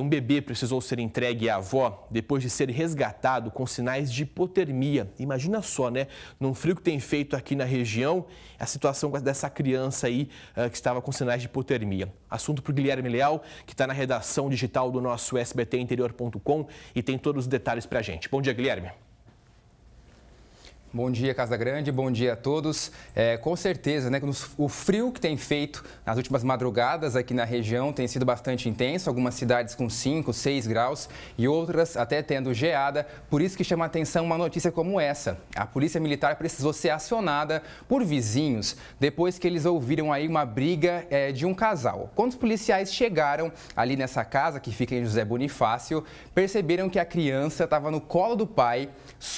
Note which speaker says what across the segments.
Speaker 1: Um bebê precisou ser entregue à avó depois de ser resgatado com sinais de hipotermia. Imagina só, né? Num frio que tem feito aqui na região, a situação dessa criança aí uh, que estava com sinais de hipotermia. Assunto para o Guilherme Leal, que está na redação digital do nosso sbtinterior.com e tem todos os detalhes para a gente. Bom dia, Guilherme.
Speaker 2: Bom dia, Casa Grande, bom dia a todos. É, com certeza, né, o frio que tem feito nas últimas madrugadas aqui na região tem sido bastante intenso, algumas cidades com 5, 6 graus e outras até tendo geada, por isso que chama a atenção uma notícia como essa. A Polícia Militar precisou ser acionada por vizinhos depois que eles ouviram aí uma briga é, de um casal. Quando os policiais chegaram ali nessa casa, que fica em José Bonifácio, perceberam que a criança estava no colo do pai,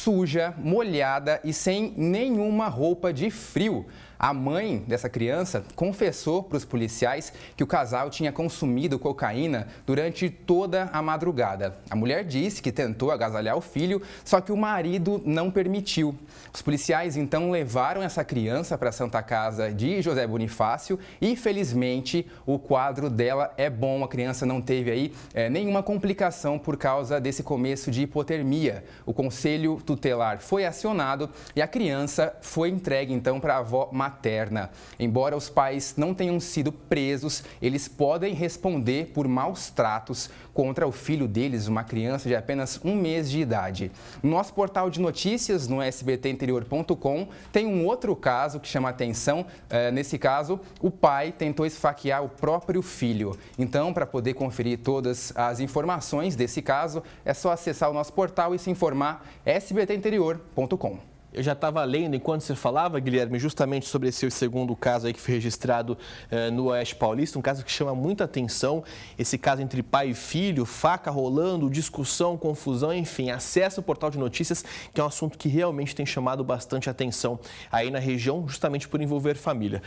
Speaker 2: suja, molhada e sem nenhuma roupa de frio. A mãe dessa criança confessou para os policiais que o casal tinha consumido cocaína durante toda a madrugada. A mulher disse que tentou agasalhar o filho, só que o marido não permitiu. Os policiais então levaram essa criança para a Santa Casa de José Bonifácio e, felizmente, o quadro dela é bom. A criança não teve aí é, nenhuma complicação por causa desse começo de hipotermia. O conselho tutelar foi acionado e a criança foi entregue então para a avó materna. Embora os pais não tenham sido presos, eles podem responder por maus tratos contra o filho deles, uma criança de apenas um mês de idade. Nosso portal de notícias no sbtinterior.com tem um outro caso que chama atenção. É, nesse caso, o pai tentou esfaquear o próprio filho. Então, para poder conferir todas as informações desse caso, é só acessar o nosso portal e se informar sbt BTinterior.com.
Speaker 1: Eu já estava lendo enquanto você falava, Guilherme, justamente sobre esse segundo caso aí que foi registrado eh, no Oeste Paulista, um caso que chama muita atenção, esse caso entre pai e filho, faca rolando, discussão, confusão, enfim, acesse o portal de notícias, que é um assunto que realmente tem chamado bastante atenção aí na região, justamente por envolver família.